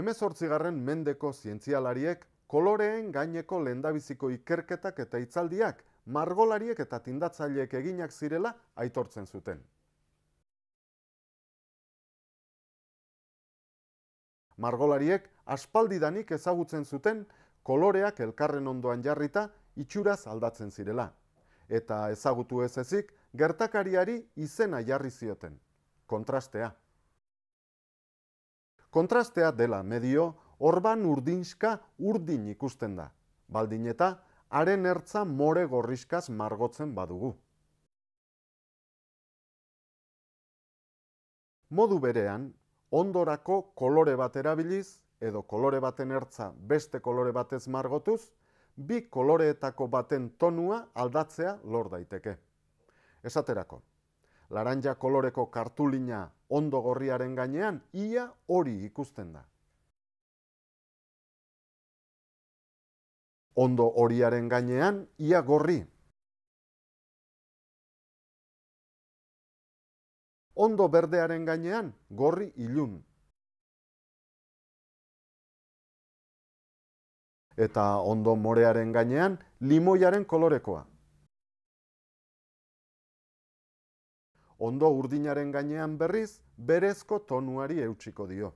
emezortzigarren mendeko zientzialariek koloreen gaineko lendabiziko ikerketak eta itzaldiak margolariek eta tindatzaileek eginak zirela aitortzen zuten. Margolariek aspaldidanik ezagutzen zuten koloreak elkarren ondoan jarrita itxuraz aldatzen zirela. Eta ezagutu ez ezik gertakariari izena jarri zioten. Kontrastea. Kontrastea dela medio, orban urdinska urdin ikusten da. Baldin eta, haren ertza more gorriskaz margotzen badugu. Modu berean, ondorako kolore bat erabiliz, edo kolore baten ertza beste kolore batez margotuz, bi koloreetako baten tonua aldatzea lor daiteke. Esaterako, laranja koloreko kartulina Ondo gorriaren gainean ia hori ikusten da. Ondo horiaren gainean ia gorri. Ondo berdearen gainean gorri ilun. Eta ondo morearen gainean limoiaren kolorekoa. ondo urdinaren gainean berriz berezko tonuari eutsiko dio.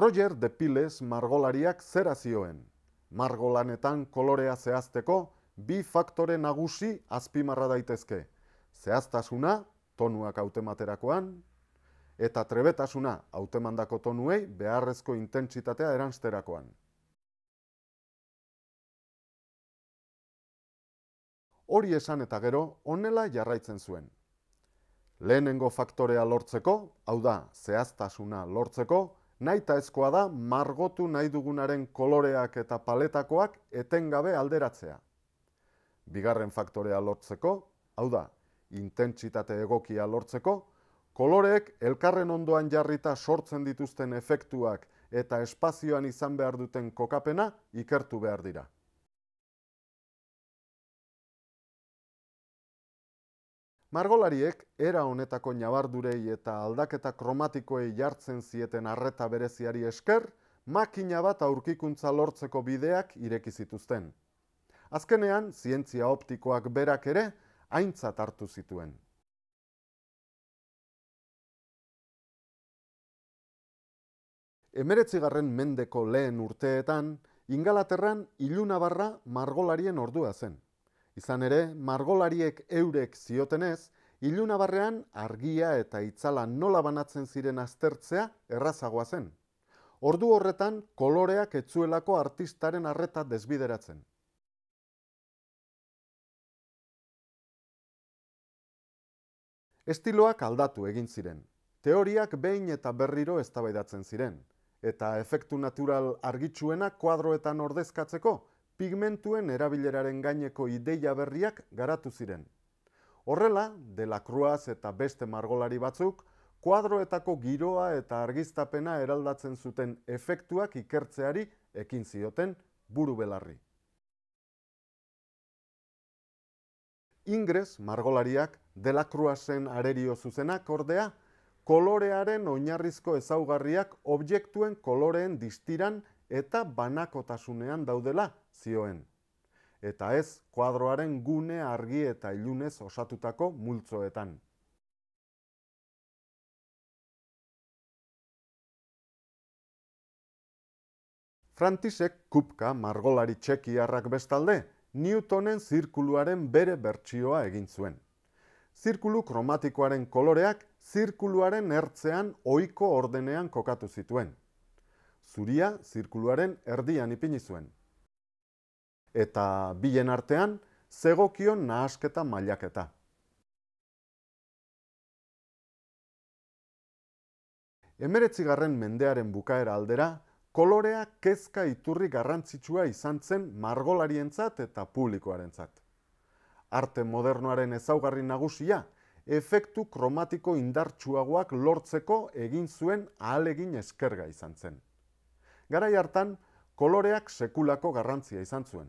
Roger de Piles margolariak zera zioen. Margolanetan kolorea zehazteko, bi faktore nagusi azpimarra daitezke. Zehaztasuna, tonuak hautematerakoan, eta trebetasuna hautemandako tonuei beharrezko intentsitatea eransterakoan. hori esan eta gero honela jarraitzen zuen. Lehenengo faktorea lortzeko, hau da, zehaztasuna lortzeko, nahitaezkoa ezkoa da margotu nahi dugunaren koloreak eta paletakoak etengabe alderatzea. Bigarren faktorea lortzeko, hau da, intentsitate egokia lortzeko, koloreek elkarren ondoan jarrita sortzen dituzten efektuak eta espazioan izan behar duten kokapena ikertu behar dira. Margolariek era honetako nabardurei eta aldaketa kromatikoei jartzen zieten arreta bereziari esker, makina bat aurkikuntza lortzeko bideak ireki zituzten. Azkenean, zientzia optikoak berak ere aintzat hartu zituen. Emeretzigarren mendeko lehen urteetan, Ingalaterran ilunabarra margolarien ordua zen. Izan ere, margolariek eurek ziotenez, ilunabarrean argia eta itzala nola banatzen ziren aztertzea errazagoa zen. Ordu horretan, koloreak etzuelako artistaren arreta desbideratzen. Estiloak aldatu egin ziren. Teoriak behin eta berriro eztabaidatzen ziren. Eta efektu natural argitsuena kuadroetan ordezkatzeko, pigmentuen erabileraren gaineko ideia berriak garatu ziren. Horrela, de eta beste margolari batzuk, kuadroetako giroa eta argiztapena eraldatzen zuten efektuak ikertzeari ekin zioten buru belarri. Ingres, margolariak, de la arerio zuzenak ordea, kolorearen oinarrizko ezaugarriak objektuen koloreen distiran eta banakotasunean daudela zioen. Eta ez, kuadroaren gune argi eta ilunez osatutako multzoetan. Frantisek kupka margolari txekiarrak bestalde, Newtonen zirkuluaren bere bertsioa egin zuen. Zirkulu kromatikoaren koloreak zirkuluaren ertzean ohiko ordenean kokatu zituen, zuria zirkuluaren erdian ipini zuen. Eta bilen artean, zegokion nahasketa mailaketa. Emeretzigarren mendearen bukaera aldera, kolorea kezka iturri garrantzitsua izan zen margolarientzat eta publikoarentzat. Arte modernoaren ezaugarri nagusia, efektu kromatiko indartsuagoak lortzeko egin zuen ahalegin eskerga izan zen garai hartan koloreak sekulako garrantzia izan zuen.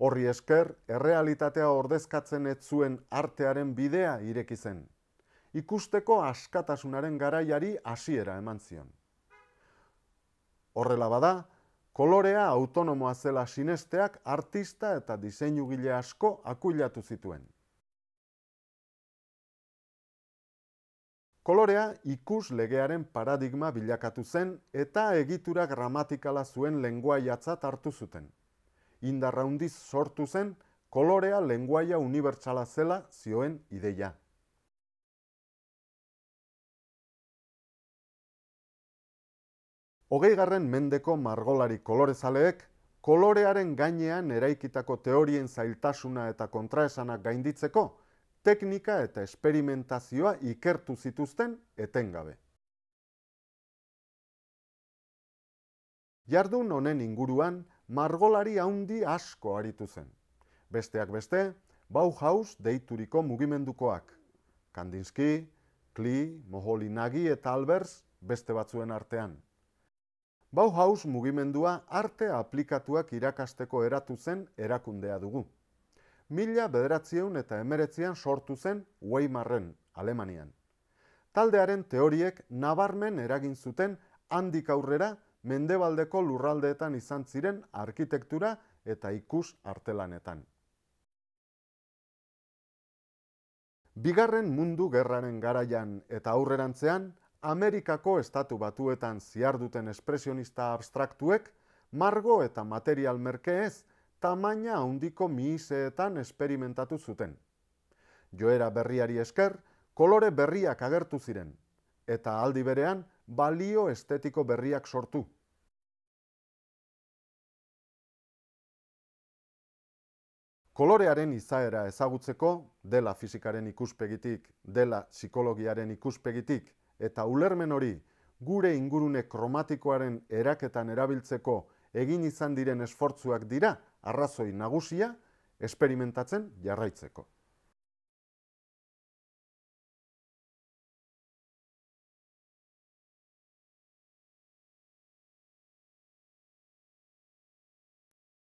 Horri esker, errealitatea ordezkatzen ez zuen artearen bidea ireki zen. Ikusteko askatasunaren garaiari hasiera eman zion. Horrela bada, kolorea autonomoa zela sinesteak artista eta diseinugile asko akuilatu zituen. Kolorea ikus legearen paradigma bilakatu zen eta egitura gramatikala zuen lenguaia hartu zuten. Indarraundiz sortu zen kolorea lenguaia unibertsala zela zioen ideia. garren mendeko margolari kolorezaleek kolorearen gainean eraikitako teorien zailtasuna eta kontraesanak gainditzeko, teknika eta esperimentazioa ikertu zituzten etengabe. Jardun honen inguruan, margolari haundi asko aritu zen. Besteak beste, Bauhaus deituriko mugimendukoak. Kandinsky, Klee, Moholi Nagy eta Albers beste batzuen artean. Bauhaus mugimendua arte aplikatuak irakasteko eratu zen erakundea dugu mila bederatzieun eta emeretzean sortu zen Weimarren, Alemanian. Taldearen teoriek nabarmen eragin zuten handik aurrera mendebaldeko lurraldeetan izan ziren arkitektura eta ikus artelanetan. Bigarren mundu gerraren garaian eta aurrerantzean, Amerikako estatu batuetan ziarduten espresionista abstraktuek, margo eta material merkeez tamaina handiko mihizeetan esperimentatu zuten. Joera berriari esker, kolore berriak agertu ziren, eta aldi berean balio estetiko berriak sortu. Kolorearen izaera ezagutzeko, dela fizikaren ikuspegitik, dela psikologiaren ikuspegitik, eta ulermen hori, gure ingurune kromatikoaren eraketan erabiltzeko egin izan diren esfortzuak dira, arrazoi nagusia esperimentatzen jarraitzeko.